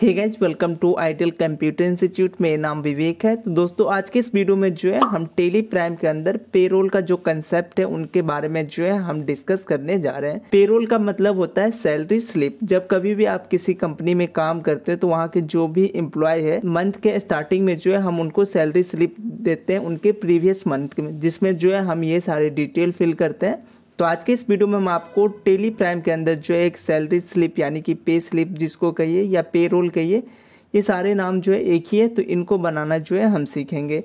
hey guys welcome to ideal computer institute मेरा नाम विवेक है तो दोस्तों आज के इस वीडियो में जो है हम टेली प्राइम के अंदर पेरोल का जो कंसेप्ट है उनके बारे में जो है हम डिस्कस करने जा रहे हैं पेरोल का मतलब होता है सैलरी स्लिप जब कभी भी आप किसी कंपनी में काम करते हैं तो वहाँ के जो भी इम्प्लॉय है मंथ के स्टार्टिंग में जो है हम उनको सैलरी स्लिप देते हैं उनके प्रीवियस मंथ में जिसमें जो है हम ये सारे डिटेल फिल करते हैं तो आज के इस वीडियो में हम आपको टेली प्राइम के अंदर जो है एक सैलरी स्लिप यानी कि पे स्लिप जिसको कहिए या पे रोल कहिए ये सारे नाम जो है एक ही है तो इनको बनाना जो है हम सीखेंगे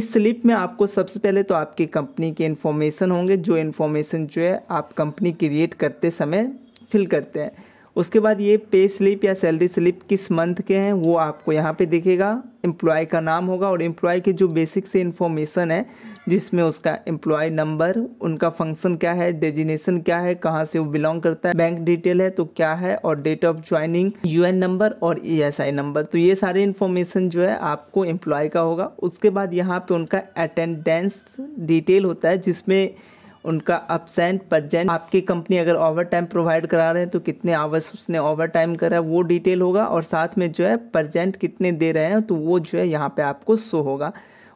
इस स्लिप में आपको सबसे पहले तो आपकी कंपनी के इन्फॉर्मेशन होंगे जो इन्फॉर्मेशन जो है आप कंपनी क्रिएट करते समय फिल करते हैं उसके बाद ये पे स्लिप या सैलरी स्लिप किस मंथ के हैं वो आपको यहाँ पे दिखेगा एम्प्लॉय का नाम होगा और एम्प्लॉय के जो बेसिक से इन्फॉर्मेशन है जिसमें उसका एम्प्लॉय नंबर उनका फंक्शन क्या है डेजिनेशन क्या है कहाँ से वो बिलोंग करता है बैंक डिटेल है तो क्या है और date of joining U number और ई e नंबर तो ये सारे इन्फॉर्मेशन जो है आपको एम्प्लॉय का होगा उसके बाद यहाँ पर उनका अटेंडेंस डिटेल होता है जिसमें उनका अपसेंट परजेंट आपकी कंपनी अगर ओवर टाइम प्रोवाइड करा रहे हैं तो कितने आवर्स उसने ओवर टाइम करा है वो डिटेल होगा और साथ में जो है परजेंट कितने दे रहे हैं तो वो जो है यहाँ पे आपको शो होगा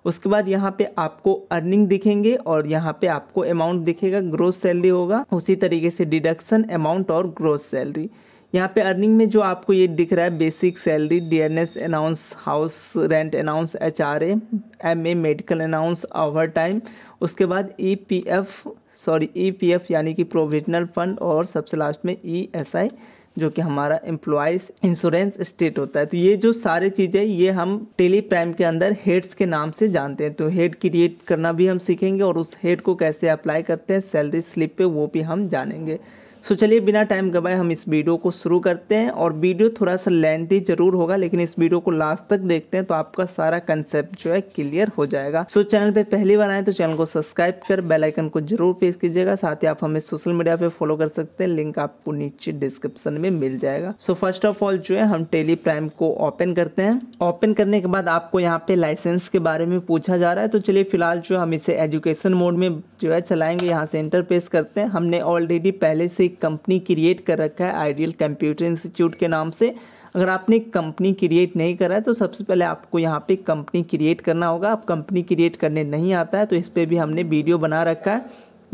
उसके बाद यहाँ पे आपको अर्निंग दिखेंगे और यहाँ पे आपको अमाउंट दिखेगा ग्रोथ सैलरी होगा उसी तरीके से डिडक्शन अमाउंट और ग्रोथ सैलरी यहाँ पे अर्निंग में जो आपको ये दिख रहा है basic salary DNS allowance house rent allowance H R M A medical allowance over time उसके बाद E P F sorry E P F यानी कि प्रोविजनल फंड और सबसे लास्ट में ई एस आई जो कि हमारा एम्प्लॉयज़ इंश्योरेंस स्टेट होता है तो ये जो सारे चीज़ें ये हम टेली प्राइम के अंदर हेड्स के नाम से जानते हैं तो हेड क्रिएट करना भी हम सीखेंगे और उस हेड को कैसे अप्लाई करते हैं सैलरी स्लिप पे वो भी हम जानेंगे सो चलिए बिना टाइम गवाए हम इस वीडियो को शुरू करते हैं और वीडियो थोड़ा सा लेंथी जरूर होगा लेकिन इस वीडियो को लास्ट तक देखते हैं तो आपका सारा कंसेप्ट जो है क्लियर हो जाएगा सो चैनल पर पहली बार आए तो चैनल को सब्सक्राइब कर बेलाइकन को जरूर प्रेस कीजिएगा साथ ही आप हमें सोशल मीडिया पर फॉलो कर सकते हैं लिंक आपको नीचे डिस्क्रिप्शन में मिल जाएगा सो फर्स्ट ऑफ ऑल जो है हम टेली प्राइम को ओपन करते हैं ओपन करने के बाद आपको यहाँ पे लाइसेंस के बारे में पूछा जा रहा है तो चलिए फिलहाल जो हम इसे एजुकेशन मोड में जो है चलाएंगे यहाँ से इंटरप्रेस करते हैं हमने ऑलरेडी पहले से एक कंपनी क्रिएट कर रखा है आइडियल कंप्यूटर इंस्टीट्यूट के नाम से अगर आपने कंपनी क्रिएट नहीं करा है तो सबसे पहले आपको यहाँ पे कंपनी क्रिएट करना होगा आप कंपनी क्रिएट करने नहीं आता है तो इस पर भी हमने वीडियो बना रखा है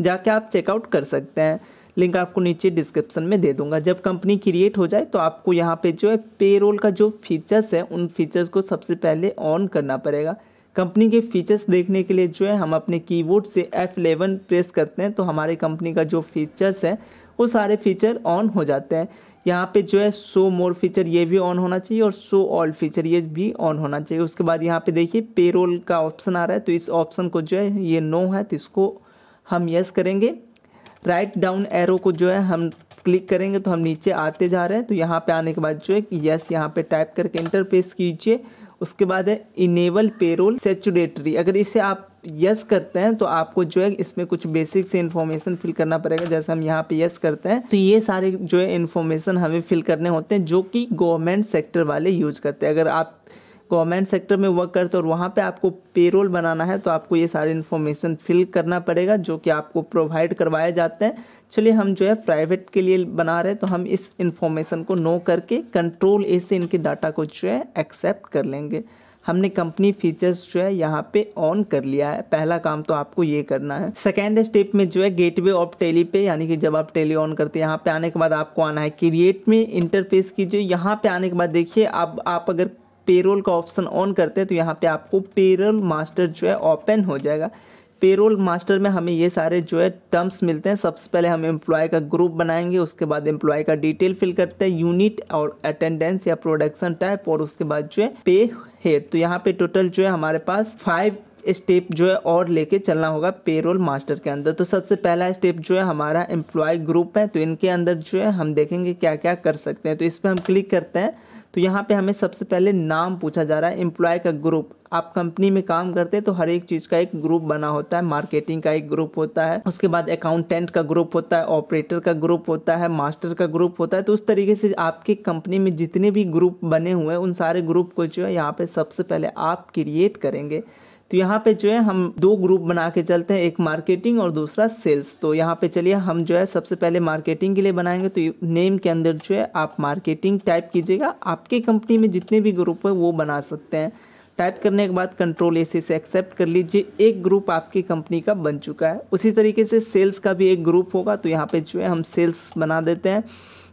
जाके आप चेकआउट कर सकते हैं लिंक आपको नीचे डिस्क्रिप्शन में दे दूंगा जब कंपनी क्रिएट हो जाए तो आपको यहाँ पे जो है पेरोल का जो फीचर्स है उन फीचर्स को सबसे पहले ऑन करना पड़ेगा कंपनी के फीचर्स देखने के लिए जो है हम अपने कीबोर्ड से F11 प्रेस करते हैं तो हमारे कंपनी का जो फीचर्स है वो सारे फीचर ऑन हो जाते हैं यहाँ पे जो है शो मोर फीचर ये भी ऑन होना चाहिए और शो ऑल फीचर ये भी ऑन होना चाहिए उसके बाद यहाँ पे देखिए पेरोल का ऑप्शन आ रहा है तो इस ऑप्शन को जो है ये नो है तो इसको हम यस करेंगे राइट डाउन एरो को जो है हम क्लिक करेंगे तो हम नीचे आते जा रहे हैं तो यहाँ पे आने के बाद जो है यस यहाँ पे टाइप करके इंटरफेस कीजिए उसके बाद है इनेबल पेरोल सेचुरेटरी अगर इसे आप यस करते हैं तो आपको जो है इसमें कुछ बेसिक से इन्फॉर्मेशन फिल करना पड़ेगा जैसे हम यहाँ पे यस करते हैं तो ये सारे जो है इन्फॉर्मेशन हमें फिल करने होते हैं जो कि गवर्नमेंट सेक्टर वाले यूज करते हैं अगर आप गवर्नमेंट सेक्टर में वर्क करते हो और वहाँ पे आपको पेरोल बनाना है तो आपको ये सारे इन्फॉर्मेशन फिल करना पड़ेगा जो कि आपको प्रोवाइड करवाए जाते हैं चलिए हम जो है प्राइवेट के लिए बना रहे हैं तो हम इस इन्फॉर्मेशन को नो करके कंट्रोल ए से इनके डाटा को जो है एक्सेप्ट कर लेंगे हमने कंपनी फीचर्स जो है यहाँ पे ऑन कर लिया है पहला काम तो आपको ये करना है सेकेंड स्टेप में जो है गेटवे ऑफ टेली पे यानी कि जब आप टेली ऑन करते हैं यहाँ पे आने के बाद आपको आना है क्रिएट में इंटरफेस कीजिए यहाँ पे आने के बाद देखिए अब आप अगर पेरोल का ऑप्शन ऑन करते हैं तो यहाँ पे आपको पेरोल मास्टर जो है ओपन हो जाएगा पेरोल मास्टर में हमें ये सारे जो है टर्म्स मिलते हैं सबसे पहले हम एम्प्लॉय का ग्रुप बनाएंगे उसके बाद एम्प्लॉय का डिटेल फिल करते हैं यूनिट और अटेंडेंस या प्रोडक्शन टाइप और उसके बाद जो है पे हेड तो यहाँ पे टोटल जो है हमारे पास फाइव स्टेप जो है और लेके चलना होगा पेरोल मास्टर के अंदर तो सबसे पहला स्टेप जो है हमारा एम्प्लॉय ग्रुप है तो इनके अंदर जो है हम देखेंगे क्या क्या कर सकते हैं तो इस पर हम क्लिक करते हैं तो यहाँ पे हमें सबसे पहले नाम पूछा जा रहा है एम्प्लॉय का ग्रुप आप कंपनी में काम करते हैं तो हर एक चीज़ का एक ग्रुप बना होता है मार्केटिंग का एक ग्रुप होता है उसके बाद अकाउंटेंट का ग्रुप होता है ऑपरेटर का ग्रुप होता है मास्टर का ग्रुप होता है तो उस तरीके से आपके कंपनी में जितने भी ग्रुप बने हुए हैं उन सारे ग्रुप को जो है यहाँ पे सबसे पहले आप क्रिएट करेंगे तो यहाँ पे जो है हम दो ग्रुप बना के चलते हैं एक मार्केटिंग और दूसरा सेल्स तो यहाँ पे चलिए हम जो है सबसे पहले मार्केटिंग के लिए बनाएंगे तो नेम के अंदर जो है आप मार्केटिंग टाइप कीजिएगा आपके कंपनी में जितने भी ग्रुप है वो बना सकते हैं टाइप करने के बाद कंट्रोल ए से एक्सेप्ट कर लीजिए एक ग्रुप आपकी कंपनी का बन चुका है उसी तरीके से सेल्स का भी एक ग्रुप होगा तो यहाँ पे जो है हम सेल्स बना देते हैं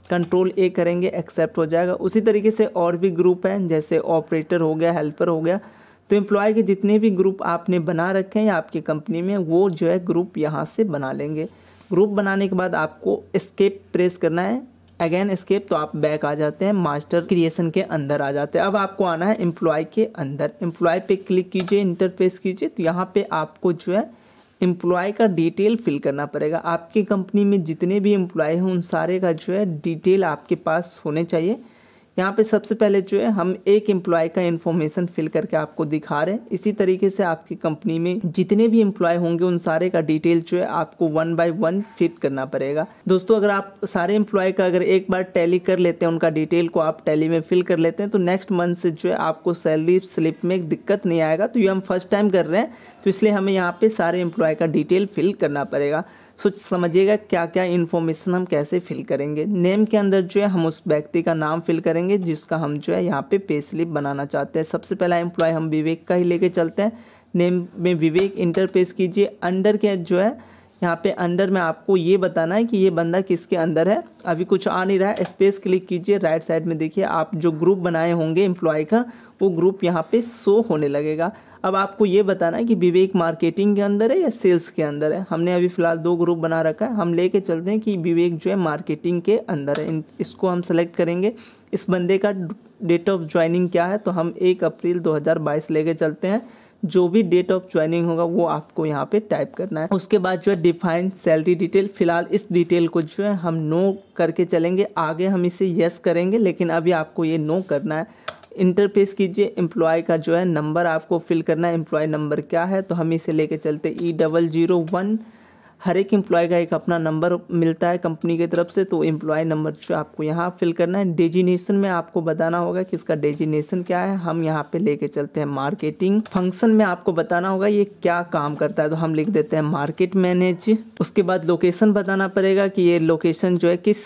कंट्रोल ए करेंगे एक्सेप्ट हो जाएगा उसी तरीके से और भी ग्रुप हैं जैसे ऑपरेटर हो गया हेल्पर हो गया तो एम्प्लॉय के जितने भी ग्रुप आपने बना रखे हैं आपकी कंपनी में वो जो है ग्रुप यहाँ से बना लेंगे ग्रुप बनाने के बाद आपको स्केप प्रेस करना है अगेन स्केप तो आप बैक आ जाते हैं मास्टर क्रिएशन के अंदर आ जाते हैं अब आपको आना है एम्प्लॉय के अंदर एम्प्लॉय पे क्लिक कीजिए इंटरफेस कीजिए तो यहाँ पे आपको जो है एम्प्लॉय का डिटेल फिल करना पड़ेगा आपकी कंपनी में जितने भी एम्प्लॉय हैं उन सारे का जो है डिटेल आपके पास होने चाहिए यहाँ पे सबसे पहले जो है हम एक एम्प्लॉय का इन्फॉर्मेशन फिल करके आपको दिखा रहे हैं इसी तरीके से आपकी कंपनी में जितने भी एम्प्लॉय होंगे उन सारे का डिटेल जो है आपको वन बाय वन फिट करना पड़ेगा दोस्तों अगर आप सारे एम्प्लॉय का अगर एक बार टैली कर लेते हैं उनका डिटेल को आप टैली में फिल कर लेते हैं तो नेक्स्ट मंथ से जो है आपको सैलरी स्लिप में दिक्कत नहीं आएगा तो ये हम फर्स्ट टाइम कर रहे हैं तो इसलिए हमें यहाँ पे सारे एम्प्लॉय का डिटेल फिल करना पड़ेगा सो समझिएगा क्या क्या इन्फॉर्मेशन हम कैसे फिल करेंगे नेम के अंदर जो है हम उस व्यक्ति का नाम फिल करेंगे जिसका हम जो है यहाँ पे पे स्लिप बनाना चाहते हैं सबसे पहला एम्प्लॉय हम विवेक का ही लेके चलते हैं नेम में विवेक इंटरपेस कीजिए अंडर के जो है यहाँ पे अंडर में आपको ये बताना है कि ये बंदा किसके अंदर है अभी कुछ आ नहीं रहा है स्पेस क्लिक कीजिए राइट साइड में देखिए आप जो ग्रुप बनाए होंगे एम्प्लॉय का वो ग्रुप यहाँ पे शो होने लगेगा अब आपको ये बताना है कि विवेक मार्केटिंग के अंदर है या सेल्स के अंदर है हमने अभी फ़िलहाल दो ग्रुप बना रखा है हम लेके चलते हैं कि विवेक जो है मार्केटिंग के अंदर है इसको हम सेलेक्ट करेंगे इस बंदे का डेट ऑफ ज्वाइनिंग क्या है तो हम एक अप्रैल 2022 लेके चलते हैं जो भी डेट ऑफ ज्वाइनिंग होगा वो आपको यहाँ पे टाइप करना है उसके बाद जो है डिफाइन सैलरी डिटेल फिलहाल इस डिटेल को जो है हम नो करके चलेंगे आगे हम इसे यस करेंगे लेकिन अभी आपको ये नो करना है इंटरफेस कीजिए एम्प्लॉय का जो है नंबर आपको फिल करना है एम्प्लॉय नंबर क्या है तो हम इसे लेके चलते ई डबल ज़ीरो वन हर एक एम्प्लॉय का एक अपना नंबर मिलता है कंपनी की तरफ से तो एम्प्लॉय नंबर जो आपको यहाँ फिल करना है डेजिनेशन में आपको बताना होगा कि इसका डेजिनेशन क्या है हम यहाँ पे लेके चलते हैं मार्केटिंग फंक्शन में आपको बताना होगा ये क्या काम करता है तो हम लिख देते हैं मार्केट मैनेज उसके बाद लोकेशन बताना पड़ेगा कि ये लोकेशन जो है किस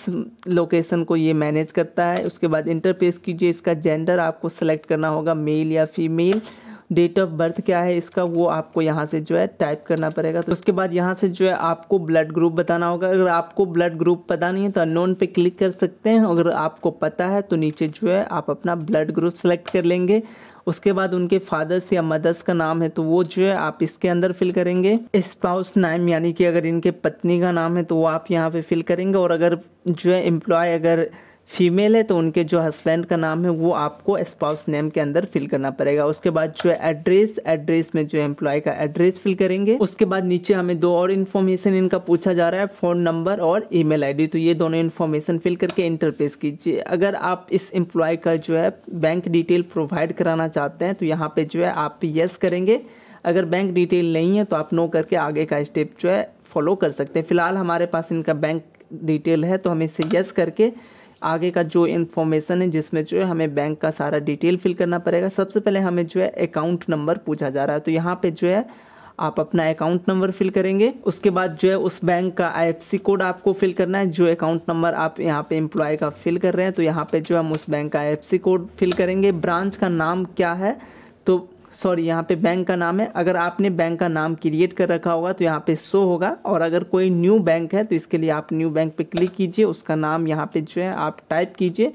लोकेशन को ये मैनेज करता है उसके बाद इंटरपेस कीजिए इसका जेंडर आपको सेलेक्ट करना होगा मेल या फीमेल डेट ऑफ बर्थ क्या है इसका वो आपको यहाँ से जो है टाइप करना पड़ेगा तो उसके बाद यहाँ से जो है आपको ब्लड ग्रुप बताना होगा अगर आपको ब्लड ग्रुप पता नहीं है तो अनोन पे क्लिक कर सकते हैं अगर आपको पता है तो नीचे जो है आप अपना ब्लड ग्रुप सेलेक्ट कर लेंगे उसके बाद उनके फादर्स या मदर्स का नाम है तो वो जो है आप इसके अंदर फिल करेंगे स्पाउस नाम यानी कि अगर इनके पत्नी का नाम है तो वो आप यहाँ पे फिल करेंगे और अगर जो है एम्प्लॉय अगर फीमेल है तो उनके जो हस्बैंड का नाम है वो आपको स्पाउस नेम के अंदर फिल करना पड़ेगा उसके बाद जो है एड्रेस एड्रेस में जो एम्प्लॉय का एड्रेस फिल करेंगे उसके बाद नीचे हमें दो और इन्फॉर्मेशन इनका पूछा जा रहा है फ़ोन नंबर और ईमेल आईडी तो ये दोनों इन्फॉर्मेशन फिल करके इंटरपेस कीजिए अगर आप इस एम्प्लॉय का जो है बैंक डिटेल प्रोवाइड कराना चाहते हैं तो यहाँ पे जो है आप येस करेंगे अगर बैंक डिटेल नहीं है तो आप नो करके आगे का स्टेप जो है फॉलो कर सकते हैं फिलहाल हमारे पास इनका बैंक डिटेल है तो हम इसे येस करके आगे का जो इन्फॉर्मेशन है जिसमें जो है हमें बैंक का सारा डिटेल फिल करना पड़ेगा सबसे पहले हमें जो है अकाउंट नंबर पूछा जा रहा है तो यहाँ पे जो है आप अपना अकाउंट नंबर फिल करेंगे उसके बाद जो है उस बैंक का आईएफसी कोड आपको फिल करना है जो अकाउंट नंबर आप यहाँ पे एम्प्लॉय का फिल कर रहे हैं तो यहाँ पे जो हम उस बैंक का आईएफसी कोड फिल करेंगे ब्रांच का नाम क्या है तो सॉरी यहाँ पे बैंक का नाम है अगर आपने बैंक का नाम क्रिएट कर रखा होगा तो यहाँ पे शो होगा और अगर कोई न्यू बैंक है तो इसके लिए आप न्यू बैंक पे क्लिक कीजिए उसका नाम यहाँ पे जो है आप टाइप कीजिए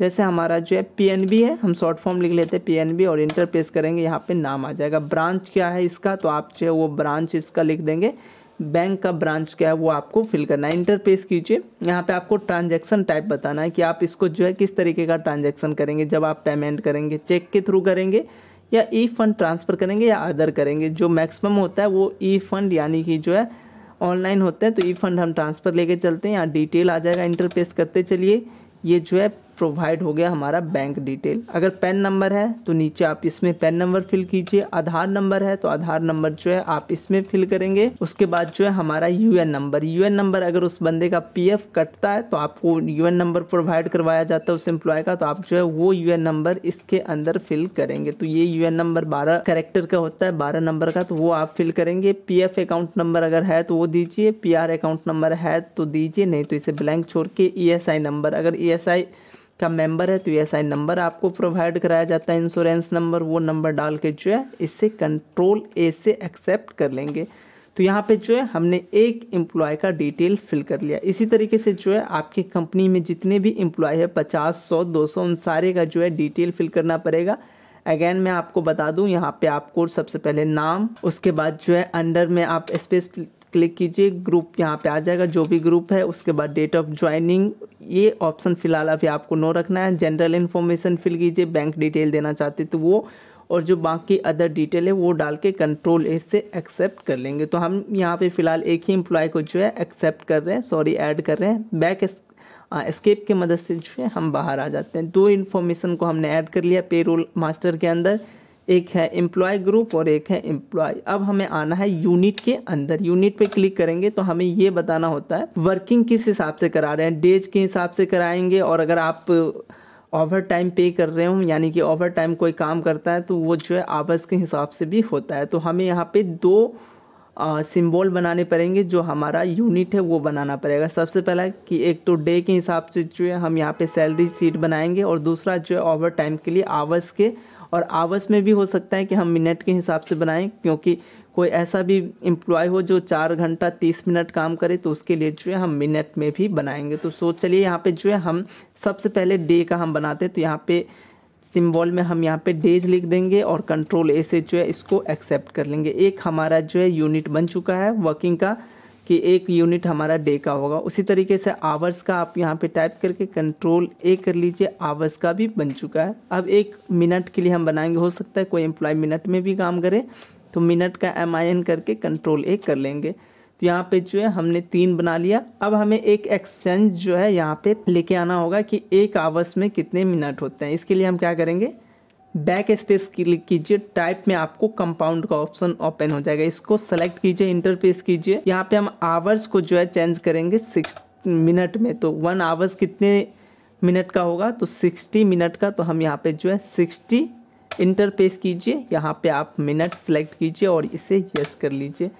जैसे हमारा जो है पी है हम शॉर्ट फॉर्म लिख लेते हैं पी और इंटर प्रेस करेंगे यहाँ पर नाम आ जाएगा ब्रांच क्या है इसका तो आप जो है वो ब्रांच इसका लिख देंगे बैंक का ब्रांच क्या है वो आपको फिल करना है इंटर कीजिए यहाँ पे आपको ट्रांजैक्शन टाइप बताना है कि आप इसको जो है किस तरीके का ट्रांजैक्शन करेंगे जब आप पेमेंट करेंगे चेक के थ्रू करेंगे या ई फंड ट्रांसफ़र करेंगे या अदर करेंगे जो मैक्सिमम होता है वो ई e फंड यानी कि जो है ऑनलाइन होता है तो ई e फंड हम ट्रांसफ़र लेके चलते हैं यहाँ डिटेल आ जाएगा इंटरपेस करते चलिए ये जो है प्रोवाइड हो गया हमारा बैंक डिटेल अगर पेन नंबर है तो नीचे आप इसमें पेन नंबर फिल कीजिए आधार नंबर है तो आधार नंबर जो है आप इसमें फिल करेंगे उसके बाद जो है हमारा यूएन नंबर यूएन नंबर अगर उस बंदे का पीएफ कटता है तो आपको यूएन नंबर प्रोवाइड करवाया जाता है उस एम्प्लॉय का तो आप जो है वो यूएन नंबर इसके अंदर फिल करेंगे तो ये यूएन नंबर बारह करेक्टर का होता है बारह नंबर का तो वो आप फिल करेंगे पी अकाउंट नंबर अगर है तो वो दीजिए पी अकाउंट नंबर है तो दीजिए नहीं तो इसे ब्लैंक छोड़ के ई e नंबर अगर ई e का मेंबर है तो ये आई नंबर आपको प्रोवाइड कराया जाता है इंश्योरेंस नंबर वो नंबर डाल के जो है इससे कंट्रोल ए से एक्सेप्ट कर लेंगे तो यहाँ पे जो है हमने एक एम्प्लॉय का डिटेल फिल कर लिया इसी तरीके से जो है आपके कंपनी में जितने भी एम्प्लॉय है पचास सौ दो सौ उन सारे का जो है डिटेल फिल करना पड़ेगा अगेन मैं आपको बता दूं यहाँ पे आपको सबसे पहले नाम उसके बाद जो है अंडर में आप स्पेस क्लिक कीजिए ग्रुप यहाँ पे आ जाएगा जो भी ग्रुप है उसके बाद डेट ऑफ ज्वाइनिंग ये ऑप्शन फ़िलहाल अभी आपको नो रखना है जनरल इन्फॉर्मेशन फिल कीजिए बैंक डिटेल देना चाहते तो वो और जो बाकी अदर डिटेल है वो डाल के कंट्रोल ए से एक्सेप्ट कर लेंगे तो हम यहाँ पे फ़िलहाल एक ही एम्प्लॉय को जो है एक्सेप्ट कर रहे हैं सॉरी ऐड कर रहे हैं बैक स्केप के मदद से जो है हम बाहर आ जाते हैं दो इन्फॉर्मेशन को हमने ऐड कर लिया पेरोल मास्टर के अंदर एक है एम्प्लॉय ग्रुप और एक है एम्प्लॉय अब हमें आना है यूनिट के अंदर यूनिट पे क्लिक करेंगे तो हमें ये बताना होता है वर्किंग किस हिसाब से करा रहे हैं डेज के हिसाब से कराएंगे और अगर आप ओवर टाइम पे कर रहे हो यानी कि ओवर टाइम कोई काम करता है तो वो जो है आवर्स के हिसाब से भी होता है तो हमें यहाँ पे दो सिंबल uh, बनाने पड़ेंगे जो हमारा यूनिट है वो बनाना पड़ेगा सबसे पहला कि एक तो डे के हिसाब से जो है हम यहाँ पे सैलरी सीट बनाएंगे और दूसरा जो है ओवर टाइम के लिए आवर्स के और आवर्स में भी हो सकता है कि हम मिनट के हिसाब से बनाएं क्योंकि कोई ऐसा भी एम्प्लॉय हो जो चार घंटा तीस मिनट काम करे तो उसके लिए जो है हम मिनट में भी बनाएंगे तो सो चलिए यहाँ पे जो है हम सबसे पहले डे का हम बनाते हैं तो यहाँ पे सिम्बॉल में हम यहाँ पे डेज लिख देंगे और कंट्रोल ए से जो है इसको एक्सेप्ट कर लेंगे एक हमारा जो है यूनिट बन चुका है वर्किंग का कि एक यूनिट हमारा डे का होगा उसी तरीके से आवर्स का आप यहाँ पे टाइप करके कंट्रोल ए कर लीजिए आवर्स का भी बन चुका है अब एक मिनट के लिए हम बनाएंगे हो सकता है कोई एम्प्लॉय मिनट में भी काम करे तो मिनट का एम आई एन करके कंट्रोल ए कर लेंगे तो यहाँ पे जो है हमने तीन बना लिया अब हमें एक एक्सचेंज जो है यहाँ पे लेके आना होगा कि एक आवर्स में कितने मिनट होते हैं इसके लिए हम क्या करेंगे बैक स्पेस क्लिक कीजिए टाइप में आपको कंपाउंड का ऑप्शन ओपन हो जाएगा इसको सेलेक्ट कीजिए इंटरफेस कीजिए यहाँ पे हम आवर्स को जो है चेंज करेंगे सिक्स मिनट में तो वन आवर्स कितने मिनट का होगा तो सिक्सटी मिनट का तो हम यहाँ पे जो है सिक्सटी इंटरपेस कीजिए यहाँ पे आप मिनट सेलेक्ट कीजिए और इसे यस कर लीजिए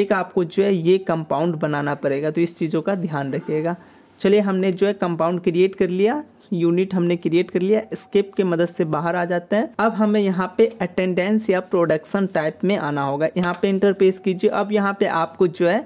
एक आपको जो है ये कंपाउंड बनाना पड़ेगा तो इस चीज़ों का ध्यान रखिएगा चलिए हमने जो है कंपाउंड क्रिएट कर लिया यूनिट हमने क्रिएट कर लिया स्केप के मदद से बाहर आ जाते हैं अब हमें यहाँ पे अटेंडेंस या प्रोडक्शन टाइप में आना होगा यहाँ पे इंटरपेस कीजिए अब यहाँ पे आपको जो है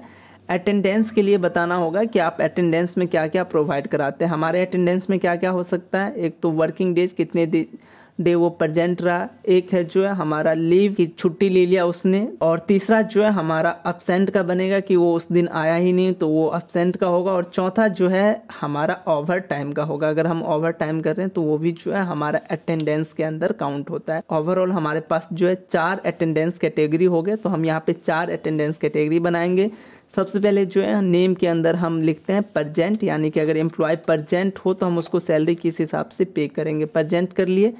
अटेंडेंस के लिए बताना होगा कि आप अटेंडेंस में क्या क्या प्रोवाइड कराते हैं हमारे अटेंडेंस में क्या क्या हो सकता है एक तो वर्किंग डेज कितने दिन डे वो प्रेजेंट रहा एक है जो है हमारा लीव की छुट्टी ले लिया उसने और तीसरा जो है हमारा अपसेंट का बनेगा कि वो उस दिन आया ही नहीं तो वो अपसेंट का होगा और चौथा जो है हमारा ओवर टाइम का होगा अगर हम ओवर टाइम कर रहे हैं तो वो भी जो है हमारा अटेंडेंस के अंदर काउंट होता है ओवरऑल हमारे पास जो है चार अटेंडेंस कैटेगरी हो गए तो हम यहाँ पे चार अटेंडेंस कैटेगरी बनाएंगे सबसे पहले जो है नेम के अंदर हम लिखते हैं परजेंट यानी कि अगर एम्प्लॉय परजेंट हो तो हम उसको सैलरी किस हिसाब से पे करेंगे परजेंट कर लिए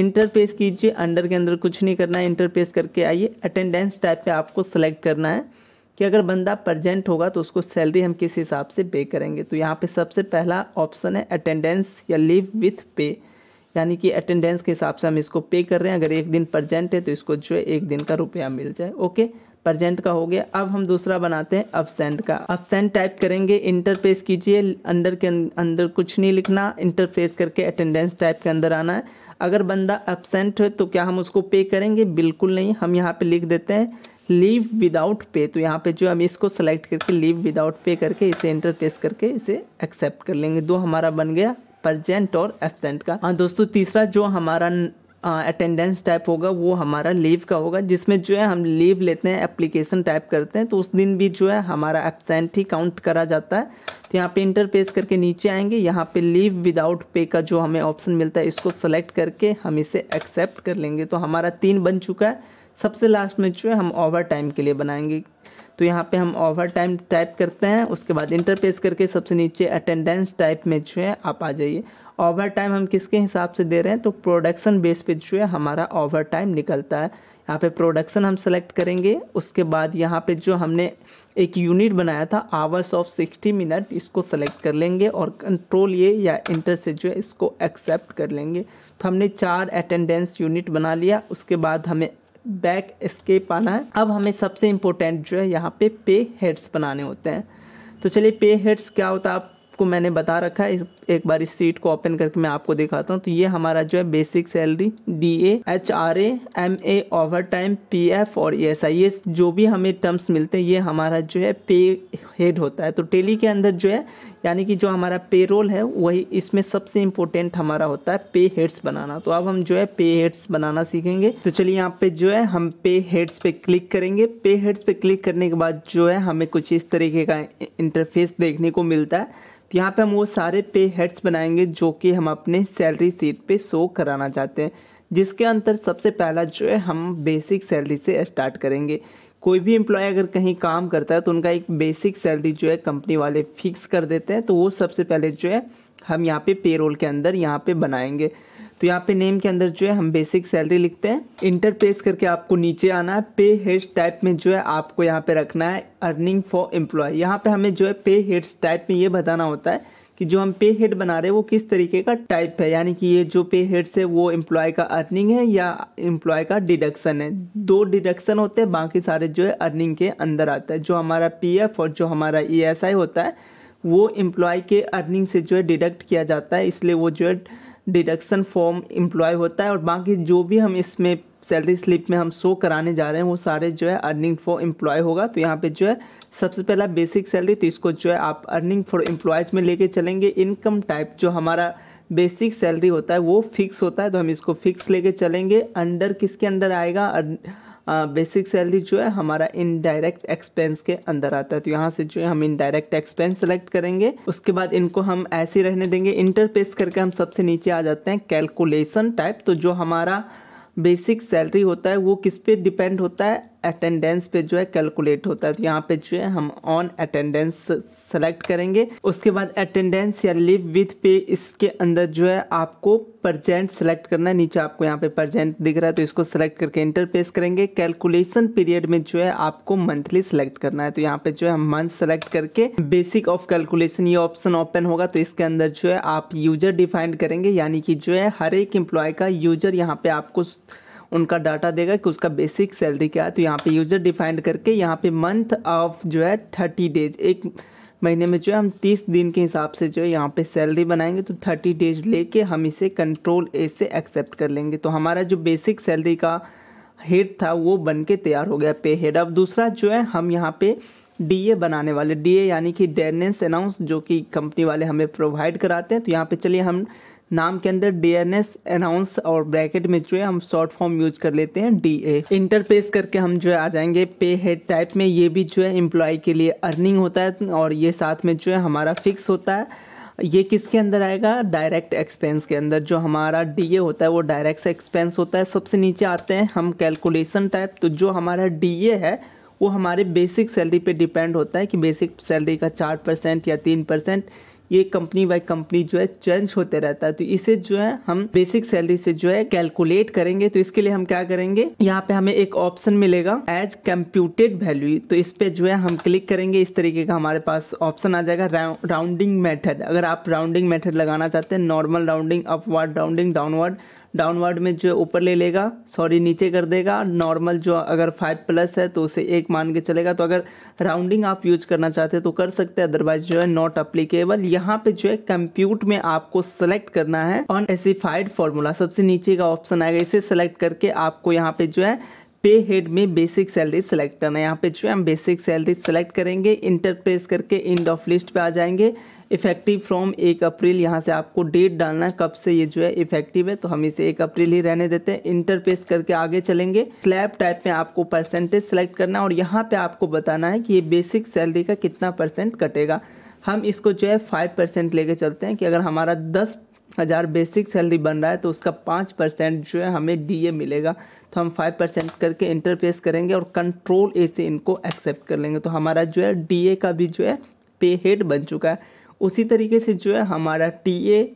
इंटरपेस कीजिए अंडर के अंदर कुछ नहीं करना है इंटरपेस करके आइए अटेंडेंस टाइप पे आपको सेलेक्ट करना है कि अगर बंदा प्रजेंट होगा तो उसको सैलरी हम किस हिसाब से पे करेंगे तो यहाँ पे सबसे पहला ऑप्शन है अटेंडेंस या लिव विथ पे यानी कि अटेंडेंस के हिसाब से हम इसको पे कर रहे हैं अगर एक दिन प्रजेंट है तो इसको जो है एक दिन का रुपया मिल जाए ओके प्रजेंट का हो गया अब हम दूसरा बनाते हैं अपसेंट का अपसेंट टाइप करेंगे इंटरफेस कीजिए अंडर के अंदर कुछ नहीं लिखना इंटरफेस करके अटेंडेंस टाइप के अंदर आना है अगर बंदा एबसेंट है तो क्या हम उसको पे करेंगे बिल्कुल नहीं हम यहाँ पे लिख देते हैं लीव विदाउट पे तो यहाँ पे जो हम इसको सेलेक्ट करके लीव विदाउट पे करके इसे इंटर पेस करके इसे एक्सेप्ट कर लेंगे दो हमारा बन गया प्रजेंट और एबसेंट का हाँ दोस्तों तीसरा जो हमारा अटेंडेंस टाइप होगा वो हमारा लीव का होगा जिसमें जो है हम लीव लेते हैं एप्लीकेशन टाइप करते हैं तो उस दिन भी जो है हमारा एबसेंट ही काउंट करा जाता है तो यहाँ पे इंटरफेस करके नीचे आएंगे यहाँ पे लीव विदाउट पे का जो हमें ऑप्शन मिलता है इसको सेलेक्ट करके हम इसे एक्सेप्ट कर लेंगे तो हमारा तीन बन चुका है सबसे लास्ट में जो है हम ओवर टाइम के लिए बनाएंगे तो यहाँ पे हम ओवर टाइम टाइप करते हैं उसके बाद इंटरपेस करके सबसे नीचे अटेंडेंस टाइप में जो है आप आ जाइए ओवर टाइम हम किसके हिसाब से दे रहे हैं तो प्रोडक्शन बेस पे जो है हमारा ओवर टाइम निकलता है यहाँ पे प्रोडक्शन हम सेलेक्ट करेंगे उसके बाद यहाँ पे जो हमने एक यूनिट बनाया था आवर्स ऑफ सिक्सटी मिनट इसको सेलेक्ट कर लेंगे और कंट्रोल ये या इंटर से जो है इसको एक्सेप्ट कर लेंगे तो हमने चार अटेंडेंस यूनिट बना लिया उसके बाद हमें बैक स्केप आना है अब हमें सबसे इम्पोर्टेंट जो है यहाँ पे पे हेड्स बनाने होते हैं तो चलिए पे हेड्स क्या होता है आप आपको मैंने बता रखा है एक बार इस सीट को ओपन करके मैं आपको दिखाता हूँ तो ये हमारा जो है basic salary D A H R A M A over time P F और ई एस आई ये जो भी हमें टर्म्स मिलते हैं ये हमारा जो है पे हेड होता है तो टेली के अंदर जो है यानी कि जो हमारा पे रोल है वही इसमें सबसे इम्पोर्टेंट हमारा होता है पे हेड्स बनाना तो अब हम जो है पे हेड्स बनाना सीखेंगे तो चलिए यहाँ पे जो है हम पे हेड्स पे क्लिक करेंगे पे हेड्स पे क्लिक करने के बाद जो है हमें कुछ इस तरीके का इंटरफेस देखने को मिलता है तो यहाँ पे हम वो सारे पे हेड्स बनाएंगे जो कि हम अपने सैलरी सीट पे शो कराना चाहते हैं जिसके अंतर सबसे पहला जो है हम बेसिक सैलरी से स्टार्ट करेंगे कोई भी एम्प्लॉय अगर कहीं काम करता है तो उनका एक बेसिक सैलरी जो है कंपनी वाले फिक्स कर देते हैं तो वो सबसे पहले जो है हम यहाँ पे पेरोल के अंदर यहाँ पे बनाएंगे तो यहाँ पे नेम के अंदर जो है हम बेसिक सैलरी लिखते हैं इंटरपेस करके आपको नीचे आना है पे हेड्स टाइप में जो है आपको यहाँ पे रखना है अर्निंग फॉर एम्प्लॉय यहाँ पे हमें जो है पे हेड्स टाइप में ये बताना होता है कि जो हम पे हेड बना रहे हैं वो किस तरीके का टाइप है यानी कि ये जो पे हेड्स है वो एम्प्लॉय का अर्निंग है या एम्प्लॉय का डिडक्शन है दो डिडक्शन होते हैं बाकी सारे जो है अर्निंग के अंदर आता है जो हमारा एफ और जो हमारा आई e होता है वो एम्प्लॉय के अर्निंग से जो है डिडक्ट किया जाता है इसलिए वो जो है डिडक्शन फॉर्म एम्प्लॉय होता है और बाकी जो भी हम इसमें सैलरी स्लिप में हम शो कराने जा रहे हैं वो सारे जो है अर्निंग फॉर एम्प्लॉय होगा तो यहाँ पे जो है सबसे पहला बेसिक सैलरी तो इसको जो है आप अर्निंग फॉर एम्प्लॉयज़ में लेके चलेंगे इनकम टाइप जो हमारा बेसिक सैलरी होता है वो फिक्स होता है तो हम इसको फिक्स लेके चलेंगे अंडर किसके अंडर आएगा बेसिक सैलरी जो है हमारा इनडायरेक्ट एक्सपेंस के अंदर आता है तो यहाँ से जो है हम इनडायरेक्ट एक्सपेंस सेलेक्ट करेंगे उसके बाद इनको हम ऐसे रहने देंगे इंटरपेस करके हम सबसे नीचे आ जाते हैं कैलकुलेशन टाइप तो जो हमारा बेसिक सैलरी होता है वो किस पे डिपेंड होता है अटेंडेंस पे जो है कैलकुलेट होता है तो यहाँ पे जो है हम ऑन अटेंडेंस सेलेक्ट करेंगे उसके बाद अटेंडेंस या लिव विथ पे इसके अंदर जो है आपको परजेंट सेलेक्ट करना है नीचे आपको यहाँ पे परजेंट दिख रहा है तो इसको सेलेक्ट करके इंटर पेस करेंगे कैलकुलेशन पीरियड में जो है आपको मंथली सेलेक्ट करना है तो यहाँ पे जो है हम मंथ सेलेक्ट करके बेसिक ऑफ कैलकुलेशन ये ऑप्शन ओपन होगा तो इसके अंदर जो है आप यूजर डिफाइंड करेंगे यानी कि जो है हर एक एम्प्लॉय का यूजर यहाँ पे आपको उनका डाटा देगा कि उसका बेसिक सैलरी क्या है तो यहाँ पे यूजर डिफाइंड करके यहाँ पे मंथ ऑफ जो है थर्टी डेज एक महीने में जो है हम तीस दिन के हिसाब से जो है यहाँ पे सैलरी बनाएंगे तो थर्टी डेज लेके हम इसे कंट्रोल ए से एक्सेप्ट कर लेंगे तो हमारा जो बेसिक सैलरी का हेड था वो बन के तैयार हो गया पे हेड अब दूसरा जो है हम यहाँ पे डीए बनाने वाले डीए यानी कि डेनेंस अनाउंस जो कि कंपनी वाले हमें प्रोवाइड कराते हैं तो यहाँ पे चलिए हम नाम के अंदर डी एन एस अनाउंस और ब्रैकेट में जो है हम शॉर्ट फॉर्म यूज कर लेते हैं डी ए इंटरपेस करके हम जो है आ जाएंगे पे हेड टाइप में ये भी जो है एम्प्लॉय के लिए अर्निंग होता है और ये साथ में जो है हमारा फिक्स होता है ये किसके अंदर आएगा डायरेक्ट एक्सपेंस के अंदर जो हमारा डीए होता है वो डायरेक्ट एक्सपेंस होता है सबसे नीचे आते हैं हम कैलकुलेशन टाइप तो जो हमारा डीए है वो हमारे बेसिक सैलरी पे डिपेंड होता है कि बेसिक सैलरी का चार परसेंट या तीन परसेंट ये कंपनी बाई कंपनी जो है चेंज होते रहता है तो इसे जो है हम बेसिक सैलरी से जो है कैलकुलेट करेंगे तो इसके लिए हम क्या करेंगे यहाँ पे हमें एक ऑप्शन मिलेगा एज कंप्यूटेड वैल्यू तो इस पे जो है हम क्लिक करेंगे इस तरीके का हमारे पास ऑप्शन आ जाएगा राउंडिंग मेथड अगर आप राउंडिंग मेथड लगाना चाहते हैं normal rounding upward rounding downward downward में जो ऊपर ले लेगा सॉरी नीचे कर देगा नॉर्मल जो अगर फाइव प्लस है तो उसे एक मान के चलेगा तो अगर राउंडिंग आप यूज करना चाहते हैं तो कर सकते हैं अदरवाइज जो है नॉट अप्लीकेबल यहाँ पे जो है कंप्यूट में आपको सेलेक्ट करना है ऑन एसिफाइड फॉर्मूला सबसे नीचे का ऑप्शन आएगा इसे सेलेक्ट करके आपको यहाँ पे जो है पे हेड में बेसिक सैलरी सेलेक्ट करना है यहाँ पे जो है हम बेसिक सैलरी सेलेक्ट करेंगे इंटरप्रेस करके इंड ऑफ लिस्ट पे आ जाएंगे इफेक्टिव फ्रॉम एक अप्रैल यहाँ से आपको डेट डालना है कब से ये जो है इफेक्टिव है तो हम इसे एक अप्रैल ही रहने देते हैं इंटरपेस करके आगे चलेंगे स्लैब टाइप में आपको परसेंटेज सेलेक्ट करना है और यहाँ पे आपको बताना है कि ये बेसिक सैलरी का कितना परसेंट कटेगा हम इसको जो है फाइव परसेंट लेके चलते हैं कि अगर हमारा दस हज़ार बेसिक सैलरी बन रहा है तो उसका पाँच परसेंट जो है हमें डीए मिलेगा तो हम फाइव परसेंट करके इंटरपेस करेंगे और कंट्रोल ए से इनको एक्सेप्ट कर लेंगे तो हमारा जो है डीए का भी जो है पे हेड बन चुका है उसी तरीके से जो है हमारा T A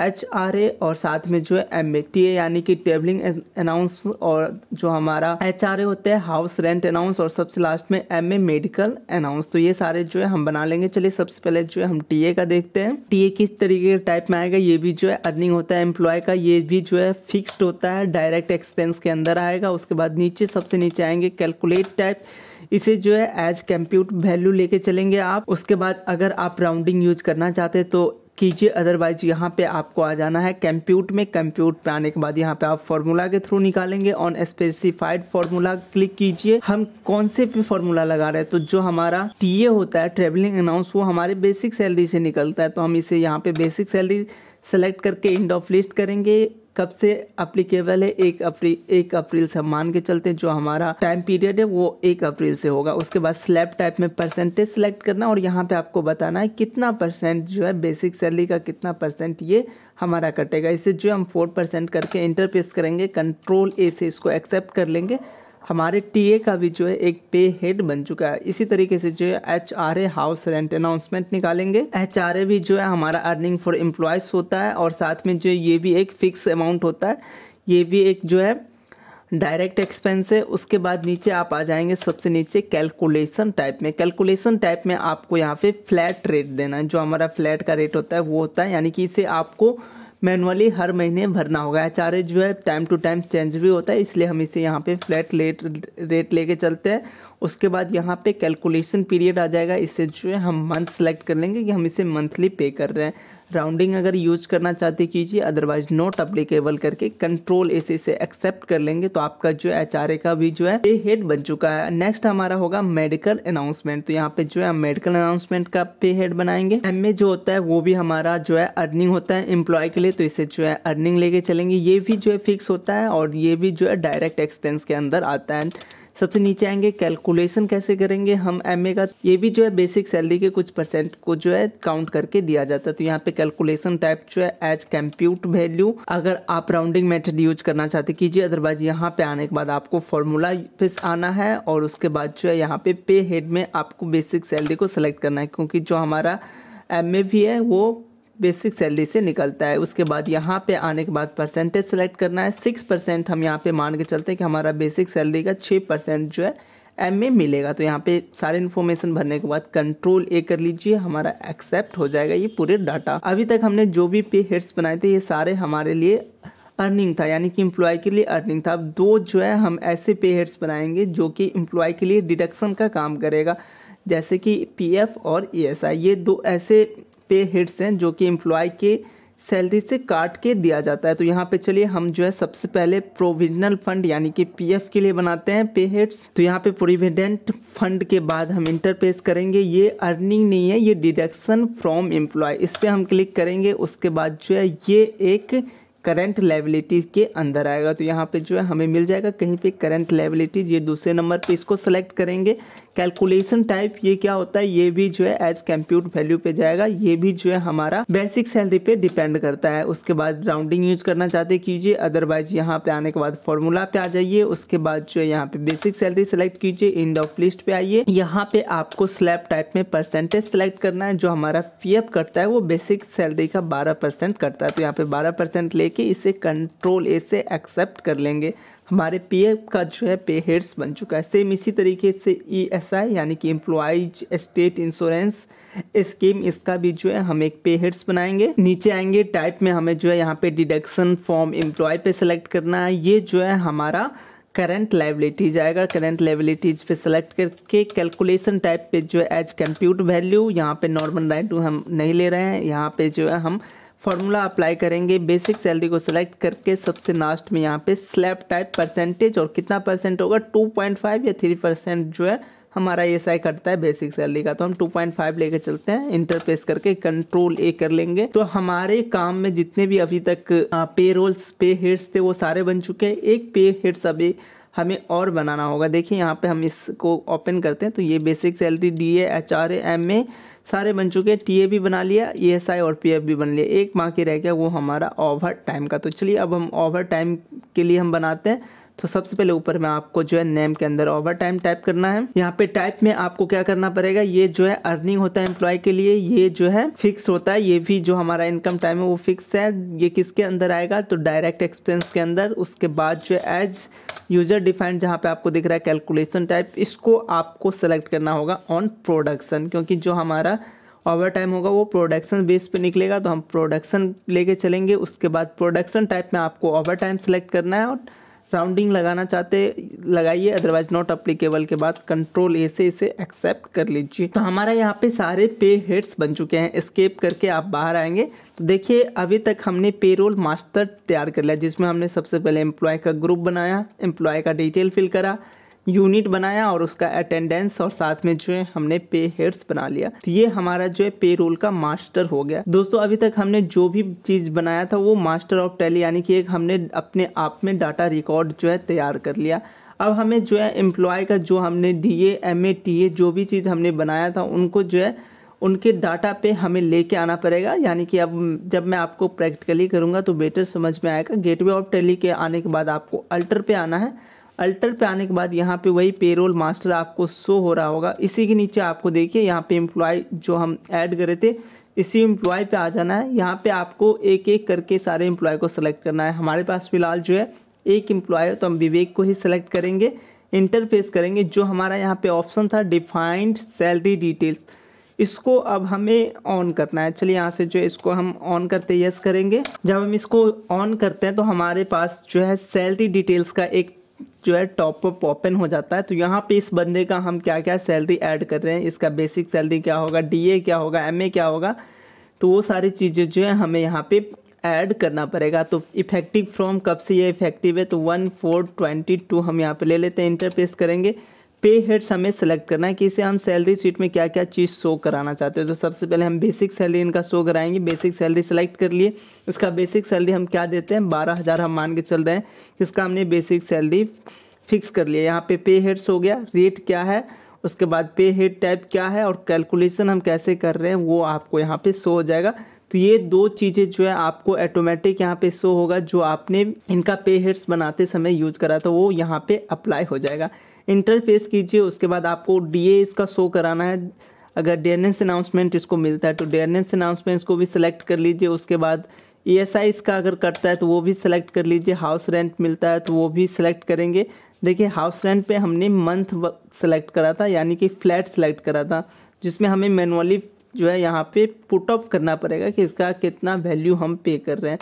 H R A और साथ में जो है एम ए टी ए यानी कि टेबलिंग अनाउंस और जो हमारा एच आर ए होता है हाउस रेंट अनाउंस और सबसे लास्ट में एम ए मेडिकल अनाउंस तो ये सारे जो है हम बना लेंगे चलिए सबसे पहले जो है हम टी ए का देखते हैं टी ए किस तरीके के टाइप में आएगा ये भी जो है अर्निंग होता है एम्प्लॉय का ये भी जो है फिक्सड होता है डायरेक्ट एक्सपेंस के अंदर आएगा उसके बाद नीचे सबसे नीचे आएंगे कैलकुलेट टाइप इसे जो है एज कंप्यूट वैल्यू लेके चलेंगे आप उसके बाद अगर आप राउंडिंग यूज करना चाहते तो कीजिए अदरवाइज यहाँ पे आपको आ जाना है कंप्यूट में कंप्यूट पे आने के बाद यहाँ पे आप फॉर्मूला के थ्रू निकालेंगे ऑन स्पेसिफाइड फॉर्मूला क्लिक कीजिए हम कौन से भी फॉर्मूला लगा रहे हैं तो जो हमारा टीए होता है ट्रेवलिंग अनाउंस वो हमारे बेसिक सैलरी से निकलता है तो हम इसे यहाँ पे बेसिक सैलरी सेलेक्ट करके इंड ऑफ लिस्ट करेंगे कब से अप्लीकेबल है एक अप्रैल एक अप्रैल से मान के चलते जो हमारा टाइम पीरियड है वो एक अप्रैल से होगा उसके बाद स्लैब टाइप में परसेंटेज सेलेक्ट करना और यहाँ पे आपको बताना है कितना परसेंट जो है बेसिक सैलरी का कितना परसेंट ये हमारा कटेगा इसे जो हम फोर परसेंट करके इंटरपेस करेंगे कंट्रोल ए से इसको एक्सेप्ट कर लेंगे हमारे टीए का भी जो है एक पे हेड बन चुका है इसी तरीके से जो है H R A house rent announcement निकालेंगे एच आर ए भी जो है हमारा अर्निंग फॉर एम्प्लॉयज़ होता है और साथ में जो ये भी एक फिक्स अमाउंट होता है ये भी एक जो है डायरेक्ट एक्सपेंस है उसके बाद नीचे आप आ जाएंगे सबसे नीचे कैलकुलेशन टाइप में कैलकुलेशन टाइप में आपको यहाँ पे फ्लैट रेट देना है जो हमारा फ्लैट का रेट होता है वो होता है यानी कि इसे आपको मैनुअली हर महीने भरना होगा एच जो है टाइम टू टाइम चेंज भी होता है इसलिए हम इसे यहाँ पे फ्लैट रेट रेट लेके चलते हैं उसके बाद यहाँ पे कैलकुलेशन पीरियड आ जाएगा इससे जो है हम मंथ सेलेक्ट कर लेंगे कि हम इसे मंथली पे कर रहे हैं राउंडिंग अगर यूज करना चाहते कीजिए अदरवाइज नोट अप्लीकेबल करके कंट्रोल एस से एक्सेप्ट कर लेंगे तो आपका जो एच का भी जो है पे हेड बन चुका है नेक्स्ट हमारा होगा मेडिकल अनाउंसमेंट तो यहाँ पे जो है मेडिकल अनाउंसमेंट का पे हेड बनाएंगे एम जो होता है वो भी हमारा जो है अर्निंग होता है एम्प्लॉय के लिए तो इसे जो है अर्निंग लेके चलेंगे ये भी जो है फिक्स होता है और ये भी जो है डायरेक्ट एक्सपेंस के अंदर आता है सबसे नीचे आएंगे कैलकुलेशन कैसे करेंगे हम एम का ये भी जो है बेसिक सैलरी के कुछ परसेंट को जो है काउंट करके दिया जाता है तो यहाँ पे कैलकुलेशन टाइप जो है एज कम्प्यूट वैल्यू अगर आप राउंडिंग मेथड यूज करना चाहते कीजिए अदरवाइज यहाँ पे आने के बाद आपको फॉर्मूला फिस आना है और उसके बाद जो है यहाँ पे पे हेड में आपको बेसिक सैलरी को सेलेक्ट करना है क्योंकि जो हमारा एम भी है वो बेसिक सैलरी से निकलता है उसके बाद यहाँ पे आने के बाद परसेंटेज सेलेक्ट करना है सिक्स परसेंट हम यहाँ पे मान के चलते हैं कि हमारा बेसिक सैलरी का छः परसेंट जो है एम ए मिलेगा तो यहाँ पे सारे इन्फॉर्मेशन भरने के बाद कंट्रोल ए कर लीजिए हमारा एक्सेप्ट हो जाएगा ये पूरे डाटा अभी तक हमने जो भी पे हेड्स बनाए थे ये सारे हमारे लिए अर्निंग था यानी कि इम्प्लॉय के लिए अर्निंग था अब दो जो है हम ऐसे पे हेड्स बनाएंगे जो कि एम्प्लॉय के लिए डिडक्शन का काम करेगा जैसे कि पीएफ और ईएसआई e ये दो ऐसे पे हिट्स हैं जो कि एम्प्लॉय के सैलरी से काट के दिया जाता है तो यहाँ पे चलिए हम जो है सबसे पहले प्रोविजनल फंड यानी कि पीएफ के लिए बनाते हैं पे हेड्स तो यहाँ पे प्रोविडेंट फंड के बाद हम इंटरपेस करेंगे ये अर्निंग नहीं है ये डिडक्शन फ्रॉम एम्प्लॉय इस पर हम क्लिक करेंगे उसके बाद जो है ये एक करंट लाइबिलिटी के अंदर आएगा तो यहाँ पे जो है हमें मिल जाएगा कहीं पे करंट लाइबिलिटीज ये दूसरे नंबर पे इसको सेलेक्ट करेंगे कैलकुलेशन टाइप ये क्या होता है ये भी जो है एज कम्प्यूट वैल्यू पे जाएगा ये भी जो है हमारा बेसिक सैलरी पे डिपेंड करता है उसके बाद राउंडिंग यूज करना चाहते कीजिए अदरवाइज यहाँ पे आने के बाद फॉर्मूला पे आ जाइए उसके बाद जो है यहाँ पे बेसिक सैलरी सेलेक्ट कीजिए इंड ऑफ लिस्ट पे आइए यहाँ पे आपको स्लैब टाइप में परसेंटेज सेलेक्ट करना है जो हमारा फीएफ करता है वो बेसिक सैलरी का बारह करता है तो यहाँ पे बारह लेके इसे कंट्रोल ए से एक्सेप्ट कर लेंगे हमारे पे का जो है पे हेड्स बन चुका है सेम इसी तरीके से ई एस आई यानी कि एम्प्लॉयज स्टेट इंश्योरेंस स्कीम इसका भी जो है हम एक पे हेड्स बनाएंगे नीचे आएंगे टाइप में हमें जो है यहाँ पे डिडक्शन फॉर्म एम्प्लॉय पे सेलेक्ट करना है ये जो है हमारा करंट लाइबिलिटीज आएगा करंट लाइबिलिटीज पे सेलेक्ट करके कैलकुलेशन टाइप पे जो है एज कंप्यूट वैल्यू यहाँ पे नॉर्मल राइट हम नहीं ले रहे हैं यहाँ पे जो है हम फॉर्मूला अप्लाई करेंगे बेसिक सैलरी को सिलेक्ट करके सबसे लास्ट में यहाँ पे स्लैब टाइप परसेंटेज और कितना परसेंट होगा टू पॉइंट फाइव या थ्री परसेंट जो है हमारा एस आई करता है बेसिक सैलरी का तो हम 2.5 लेके चलते हैं इंटरफेस करके कंट्रोल ए कर लेंगे तो हमारे काम में जितने भी अभी तक पे रोल्स पे हेड्स थे वो सारे बन चुके हैं एक पे हेड्स अभी हमें और बनाना होगा देखिए यहाँ पे हम इसको ओपन करते हैं तो ये basic salary D A H R A M A सारे बन चुके हैं टी भी बना लिया ई e और पी भी बन लिया एक बाकी रह गया वो हमारा ओवर टाइम का तो चलिए अब हम ओवर टाइम के लिए हम बनाते हैं तो सबसे पहले ऊपर में आपको जो है नेम के अंदर ओवर टाइम टाइप करना है यहाँ पे टाइप में आपको क्या करना पड़ेगा ये जो है अर्निंग होता है एम्प्लॉय के लिए ये जो है फिक्स होता है ये भी जो हमारा इनकम टाइम है वो फिक्स है ये किसके अंदर आएगा तो डायरेक्ट एक्सपेंस के अंदर उसके बाद जो है एज यूजर डिफाइंड जहाँ पे आपको दिख रहा है कैलकुलेशन टाइप इसको आपको सेलेक्ट करना होगा ऑन प्रोडक्शन क्योंकि जो हमारा ओवर टाइम होगा वो प्रोडक्शन बेस पे निकलेगा तो हम प्रोडक्शन लेके चलेंगे उसके बाद प्रोडक्शन टाइप में आपको ओवर टाइम सेलेक्ट करना है और राउंडिंग लगाना चाहते लगाइए अदरवाइज नॉट अप्लीकेबल के बाद कंट्रोल ए से इसे एक्सेप्ट कर लीजिए तो हमारा यहाँ पे सारे पे हेड्स बन चुके हैं स्केप करके आप बाहर आएंगे तो देखिए अभी तक हमने पेरोल मास्टर तैयार कर लिया जिसमें हमने सबसे पहले एम्प्लॉय का ग्रुप बनाया एम्प्लॉय का डिटेल फिल करा यूनिट बनाया और उसका अटेंडेंस और साथ में जो है हमने पे हेड्स बना लिया तो ये हमारा जो है पे रोल का मास्टर हो गया दोस्तों अभी तक हमने जो भी चीज बनाया था वो मास्टर ऑफ टैली यानी कि एक हमने अपने आप में डाटा रिकॉर्ड जो है तैयार कर लिया अब हमें जो है एम्प्लॉय का जो हमने D A M A T A जो भी चीज़ हमने बनाया था उनको जो है उनके डाटा पे हमें लेके आना पड़ेगा यानी कि अब जब मैं आपको प्रैक्टिकली करूँगा तो बेटर समझ में आएगा गेटवे ऑफ टेली के आने के बाद आपको अल्टर पे आना है अल्टर पे आने के बाद यहाँ पे वही पेरोल मास्टर आपको शो हो रहा होगा इसी के नीचे आपको देखिए यहाँ पे एम्प्लॉय जो हम ऐड करे थे इसी एम्प्लॉय पे आ जाना है यहाँ पे आपको एक एक करके सारे एम्प्लॉय को सेलेक्ट करना है हमारे पास फिलहाल जो है एक एम्प्लॉय है तो हम विवेक को ही सेलेक्ट करेंगे इंटरफेस करेंगे जो हमारा यहाँ पे ऑप्शन था डिफाइंड सैलरी डिटेल्स इसको अब हमें ऑन करना है चलिए यहाँ से जो है इसको हम ऑन करते यस करेंगे जब हम इसको ऑन करते हैं तो हमारे पास जो है सैलरी डिटेल्स का एक जो है टॉप पर ओपन हो जाता है तो यहाँ पे इस बंदे का हम क्या क्या सैलरी ऐड कर रहे हैं इसका बेसिक सैलरी क्या होगा डी क्या होगा एम क्या होगा तो वो सारी चीज़ें जो है हमें यहाँ पे ऐड करना पड़ेगा तो इफेक्टिव फ्रॉम कब से ये इफेक्टिव है तो वन फोर ट्वेंटी टू हम यहाँ पे ले लेते हैं इंटरपेस करेंगे पे हेड्स हमें सेलेक्ट करना है कि इसे हम सैलरी शीट में क्या क्या चीज़ शो कराना चाहते हैं तो सबसे पहले हम बेसिक सैलरी इनका शो कराएंगे बेसिक सैलरी सेलेक्ट कर लिए इसका बेसिक सैलरी हम क्या देते हैं बारह हज़ार हम मान के चल रहे हैं इसका हमने बेसिक सैलरी फिक्स कर लिया यहाँ पे पे हेड्स हो गया रेट क्या है उसके बाद पे हेड टाइप क्या है और कैलकुलेसन हम कैसे कर रहे हैं वो आपको यहाँ पर शो हो जाएगा तो ये दो चीज़ें जो है आपको ऑटोमेटिक यहाँ पे शो होगा जो आपने इनका पे हेड्स बनाते समय यूज करा था वो यहाँ पे अप्लाई हो जाएगा इंटरफेस कीजिए उसके बाद आपको डी इसका शो कराना है अगर डेनेंस अनाउंसमेंट इसको मिलता है तो डेनेंस अनाउंसमेंट्स को भी सिलेक्ट कर लीजिए उसके बाद ई एस आई इसका अगर कटता है तो वो भी सिलेक्ट कर लीजिए हाउस रेंट मिलता है तो वो भी सिलेक्ट करेंगे देखिए हाउस रेंट पे हमने मंथ सेलेक्ट करा था यानी कि फ्लैट सेलेक्ट करा था जिसमें हमें मैनुअली जो है यहाँ पे पुट ऑफ करना पड़ेगा कि इसका कितना वैल्यू हम पे कर रहे हैं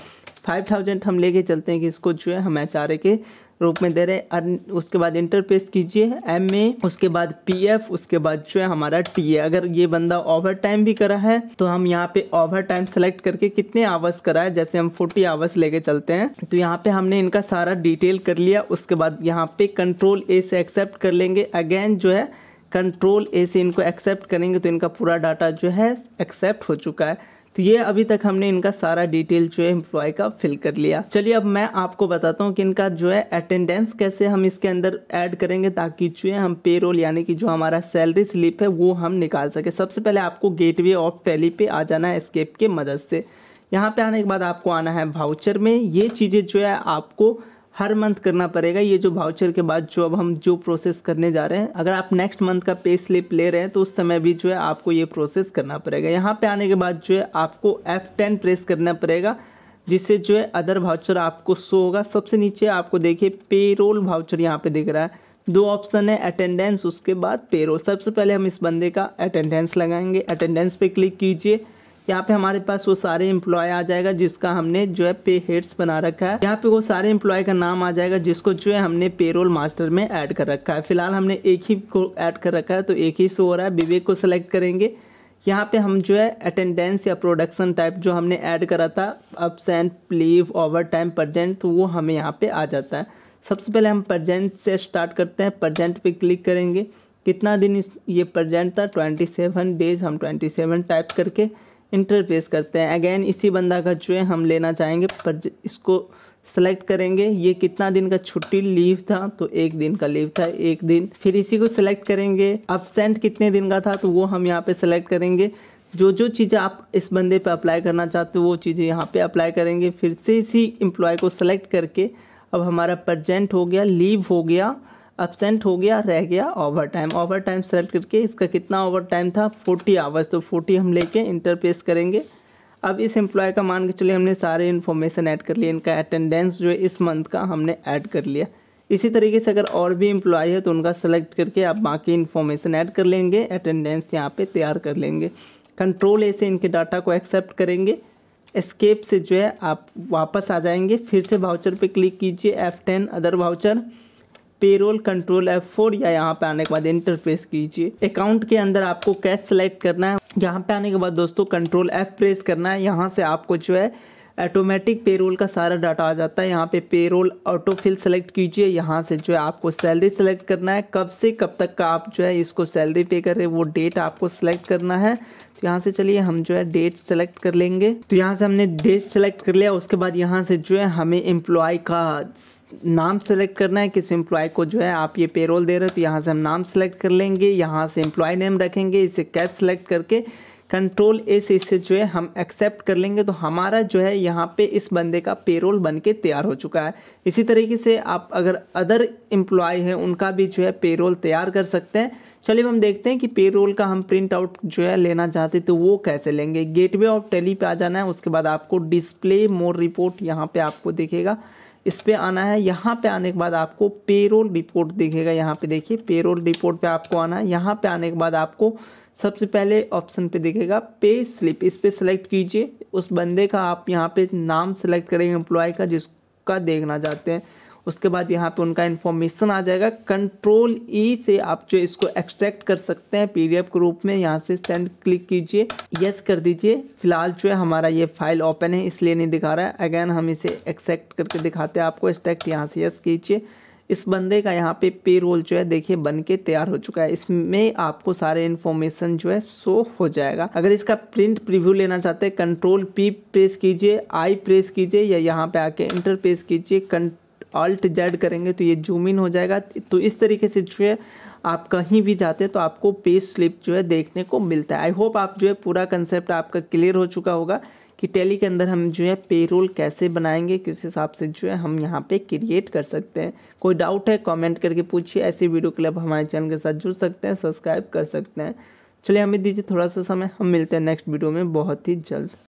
फाइव थाउजेंड हम लेके चलते हैं कि इसको जो है हम एच के रूप में दे रहे हैं उसके बाद इंटर पेस कीजिए एम ए उसके बाद पी एफ उसके बाद जो है हमारा टी ए अगर ये बंदा ओवर टाइम भी करा है तो हम यहाँ पे ओवर टाइम सेलेक्ट करके कितने आवर्स करा है जैसे हम फोर्टी आवर्स लेके चलते हैं तो यहाँ पे हमने इनका सारा डिटेल कर लिया उसके बाद यहाँ पे कंट्रोल ए से एक्सेप्ट कर लेंगे अगेन जो है कंट्रोल ए से इनको एक्सेप्ट करेंगे तो इनका पूरा डाटा जो है एक्सेप्ट हो चुका है तो ये अभी तक हमने इनका सारा डिटेल जो है एम्प्लॉय का फिल कर लिया चलिए अब मैं आपको बताता हूँ कि इनका जो है अटेंडेंस कैसे हम इसके अंदर ऐड करेंगे ताकि जो है हम पे रोल यानी कि जो हमारा सैलरी स्लिप है वो हम निकाल सके सबसे पहले आपको गेटवे ऑफ टैली पे आ जाना है स्केप के मदद से यहाँ पे आने के बाद आपको आना है भाउचर में ये चीज़ें जो है आपको हर मंथ करना पड़ेगा ये जो भाउचर के बाद जो अब हम जो प्रोसेस करने जा रहे हैं अगर आप नेक्स्ट मंथ का पे स्लिप ले रहे हैं तो उस समय भी जो है आपको ये प्रोसेस करना पड़ेगा यहाँ पे आने के बाद जो है आपको F10 प्रेस करना पड़ेगा जिससे जो है अदर भाउचर आपको शो होगा सबसे नीचे आपको देखिए पेरोल भाउचर यहाँ पर दिख रहा है दो ऑप्शन है अटेंडेंस उसके बाद पेरोल सबसे पहले हम इस बंदे का अटेंडेंस लगाएंगे अटेंडेंस पर क्लिक कीजिए यहाँ पे हमारे पास वो सारे एम्प्लॉय आ जाएगा जिसका हमने जो है पे हेड्स बना रखा है यहाँ पे वो सारे एम्प्लॉय का नाम आ जाएगा जिसको जो है हमने पेरोल मास्टर में ऐड कर रखा है फिलहाल हमने एक ही को ऐड कर रखा है तो एक ही शो हो रहा है विवेक को सेलेक्ट करेंगे यहाँ पे हम जो है अटेंडेंस या प्रोडक्शन टाइप जो हमने ऐड करा था absent leave over time present तो वो हमें यहाँ पे आ जाता है सबसे पहले हम प्रजेंट से स्टार्ट करते हैं प्रजेंट पे क्लिक करेंगे कितना दिन इस ये प्रजेंट था ट्वेंटी सेवन डेज हम ट्वेंटी सेवन टाइप करके इंटरफेस करते हैं अगेन इसी बंदा का जो है हम लेना चाहेंगे पर इसको सेलेक्ट करेंगे ये कितना दिन का छुट्टी लीव था तो एक दिन का लीव था एक दिन फिर इसी को सिलेक्ट करेंगे अपसेंट कितने दिन का था तो वो हम यहाँ पे सेलेक्ट करेंगे जो जो चीज़ें आप इस बंदे पे अप्लाई करना चाहते हो वो चीज़ें यहाँ पे अप्लाई करेंगे फिर से इसी एम्प्लॉय को सेलेक्ट करके अब हमारा प्रजेंट हो गया लीव हो गया अब्सेंट हो गया रह गया over time over time select करके इसका कितना ओवर टाइम था फोर्टी आवर्स तो फोर्टी हम लेके इंटरपेस करेंगे अब इस एम्प्लॉय का मान के चलिए हमने सारे इन्फॉर्मेशन ऐड कर लिया इनका अटेंडेंस जो है इस मंथ का हमने ऐड कर लिया इसी तरीके से अगर और भी एम्प्लॉय है तो उनका सेलेक्ट करके आप बाकी इन्फॉर्मेशन ऐड कर लेंगे अटेंडेंस यहाँ पर तैयार कर लेंगे कंट्रोल ए से इनके डाटा को एक्सेप्ट करेंगे एस्केप से जो है आप वापस आ जाएंगे फिर से वाउचर पर क्लिक कीजिए F ten other voucher payroll control F four या यहाँ पे आने के बाद इंटरफेस कीजिए अकाउंट के अंदर आपको कैश सेलेक्ट करना है यहाँ पे आने के बाद दोस्तों कंट्रोल एफ प्रेस करना है यहाँ से आपको जो है ऑटोमेटिक पेरोल का सारा डाटा आ जाता है यहाँ पे पेरोल ऑटो फिल सेलेक्ट कीजिए यहाँ से जो है आपको सैलरी सेलेक्ट करना है कब से कब तक का आप जो है इसको सैलरी पे कर रहे हैं वो डेट आपको सेलेक्ट करना है तो यहाँ से चलिए हम जो है डेट सेलेक्ट कर लेंगे तो यहाँ से हमने डेट सेलेक्ट कर लिया उसके बाद यहाँ से जो है हमें एम्प्लॉय का नाम सेलेक्ट करना है किस एम्प्लॉय को जो है आप ये पेरोल दे रहे हो तो यहाँ से हम नाम सेलेक्ट कर लेंगे यहाँ से एम्प्लॉय नेम रखेंगे इसे कैश सेलेक्ट करके कंट्रोल ए से इसे जो है हम एक्सेप्ट कर लेंगे तो हमारा जो है यहाँ पे इस बंदे का पेरोल बन के तैयार हो चुका है इसी तरीके से आप अगर अदर एम्प्लॉय हैं उनका भी जो है पेरोल तैयार कर सकते हैं चलिए हम देखते हैं कि पेरोल का हम प्रिंट आउट जो है लेना चाहते तो वो कैसे लेंगे गेटवे ऑफ टेली पे आ जाना है उसके बाद आपको डिस्प्ले मोर रिपोर्ट यहाँ पे आपको देखेगा इस पर आना है यहाँ पे आने के बाद आपको पेरोल रिपोर्ट दिखेगा यहाँ पे देखिए पेरोल रिपोर्ट पे आपको आना है यहाँ पे आने के बाद आपको सबसे पहले ऑप्शन पे दिखेगा पे स्लिप इस पर सेलेक्ट कीजिए उस बंदे का आप यहाँ पे नाम सेलेक्ट करेंगे एम्प्लॉय का जिसका देखना चाहते हैं उसके बाद यहाँ पे उनका इन्फॉर्मेशन आ जाएगा कंट्रोल ई e से आप जो इसको एक्सट्रैक्ट कर सकते हैं पीडीएफ के रूप में यहाँ से सेंड क्लिक कीजिए यस कर दीजिए फिलहाल जो है हमारा ये फाइल ओपन है इसलिए नहीं दिखा रहा है अगेन हम इसे एक्सेक्ट करके दिखाते हैं आपको एक्सट्रैक्ट यहाँ से यस कीजिए इस बंदे का यहाँ पे पे रोल जो है देखिए बन के तैयार हो चुका है इसमें आपको सारे इन्फॉर्मेशन जो है शो हो जाएगा अगर इसका प्रिंट प्रीव्यू लेना चाहते हैं कंट्रोल पी प्रेस कीजिए आई प्रेस कीजिए या यहाँ पे आके इंटर प्रेस कीजिए कंट्रोल ऑल्ट जेड करेंगे तो ये जूम इन हो जाएगा तो इस तरीके से जो है आप कहीं भी जाते हैं तो आपको पेज स्लिप जो है देखने को मिलता है आई होप आप जो है पूरा कंसेप्ट आपका क्लियर हो चुका होगा कि टेली के अंदर हम जो है पेरोल कैसे बनाएंगे किस हिसाब से जो है हम यहाँ पे क्रिएट कर सकते हैं कोई डाउट है कमेंट करके पूछिए ऐसी वीडियो के लिए आप हमारे चैनल के साथ जुड़ सकते हैं सब्सक्राइब कर सकते हैं चलिए हमें दीजिए थोड़ा सा समय हम मिलते हैं नेक्स्ट वीडियो में बहुत ही जल्द